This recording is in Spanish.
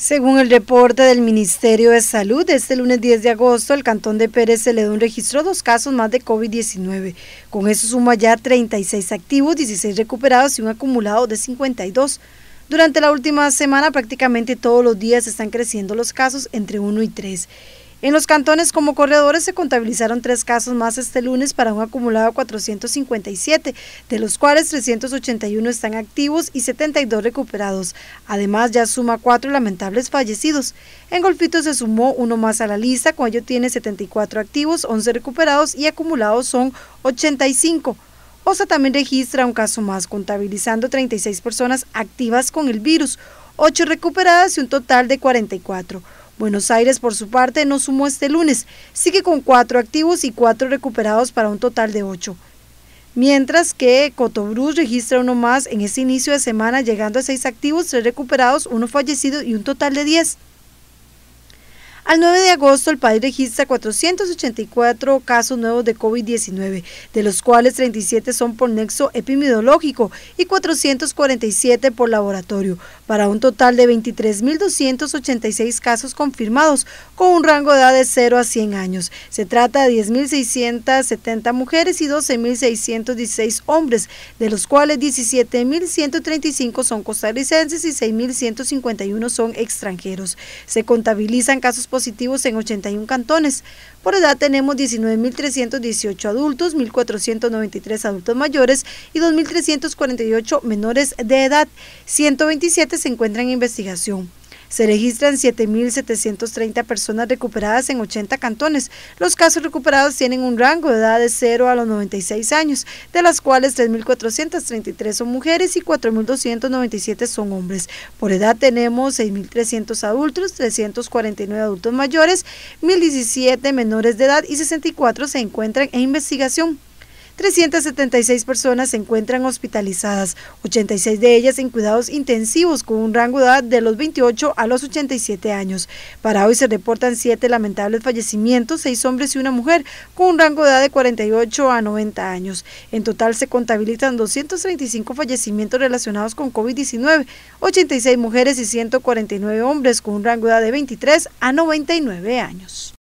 Según el reporte del Ministerio de Salud, este lunes 10 de agosto, el Cantón de Pérez Celedón registró dos casos más de COVID-19. Con eso suma ya 36 activos, 16 recuperados y un acumulado de 52. Durante la última semana prácticamente todos los días están creciendo los casos entre 1 y 3. En los cantones como corredores se contabilizaron tres casos más este lunes para un acumulado 457, de los cuales 381 están activos y 72 recuperados. Además ya suma cuatro lamentables fallecidos. En Golfito se sumó uno más a la lista, con ello tiene 74 activos, 11 recuperados y acumulados son 85. OSA también registra un caso más, contabilizando 36 personas activas con el virus, 8 recuperadas y un total de 44. Buenos Aires, por su parte, no sumó este lunes, sigue con cuatro activos y cuatro recuperados para un total de ocho. Mientras que Cotobruz registra uno más en este inicio de semana, llegando a seis activos, tres recuperados, uno fallecido y un total de diez. Al 9 de agosto, el país registra 484 casos nuevos de COVID-19, de los cuales 37 son por nexo epidemiológico y 447 por laboratorio, para un total de 23.286 casos confirmados, con un rango de edad de 0 a 100 años. Se trata de 10.670 mujeres y 12.616 hombres, de los cuales 17.135 son costarricenses y 6.151 son extranjeros. Se contabilizan casos positivos positivos en 81 cantones. Por edad tenemos 19.318 adultos, 1.493 adultos mayores y 2.348 menores de edad. 127 se encuentran en investigación. Se registran 7.730 personas recuperadas en 80 cantones. Los casos recuperados tienen un rango de edad de 0 a los 96 años, de las cuales 3.433 son mujeres y 4.297 son hombres. Por edad tenemos 6.300 adultos, 349 adultos mayores, 1.017 menores de edad y 64 se encuentran en investigación. 376 personas se encuentran hospitalizadas, 86 de ellas en cuidados intensivos con un rango de edad de los 28 a los 87 años. Para hoy se reportan 7 lamentables fallecimientos, 6 hombres y una mujer con un rango de edad de 48 a 90 años. En total se contabilizan 235 fallecimientos relacionados con COVID-19, 86 mujeres y 149 hombres con un rango de edad de 23 a 99 años.